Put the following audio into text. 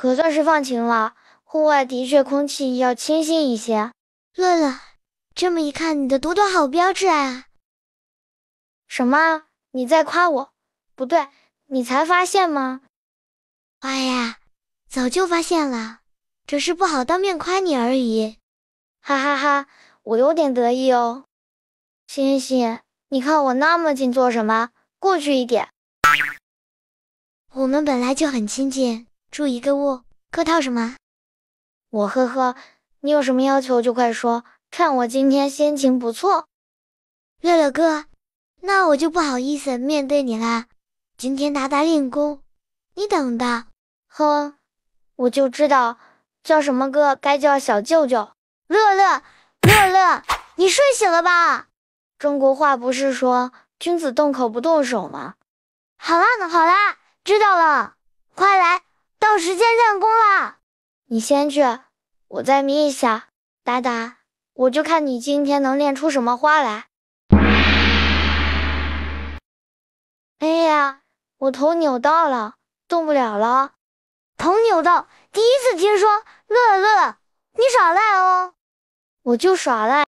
可算是放晴了，户外的确空气要清新一些。乐乐，这么一看你的朵朵好标致啊！什么？你在夸我？不对，你才发现吗？哎呀，早就发现了，只是不好当面夸你而已。哈哈哈，我有点得意哦。星星，你看我那么近做什么？过去一点。我们本来就很亲近。住一个屋，客套什么？我呵呵，你有什么要求就快说，看我今天心情不错。乐乐哥，那我就不好意思面对你啦。今天打打练功，你等的。哼，我就知道，叫什么哥该叫小舅舅。乐乐，乐乐，你睡醒了吧？中国话不是说君子动口不动手吗？好啦好啦，知道了，快来。到时间练功啦，你先去，我再眯一下。达达，我就看你今天能练出什么花来。哎呀，我头扭到了，动不了了。头扭到，第一次听说。乐乐，你耍赖哦！我就耍赖。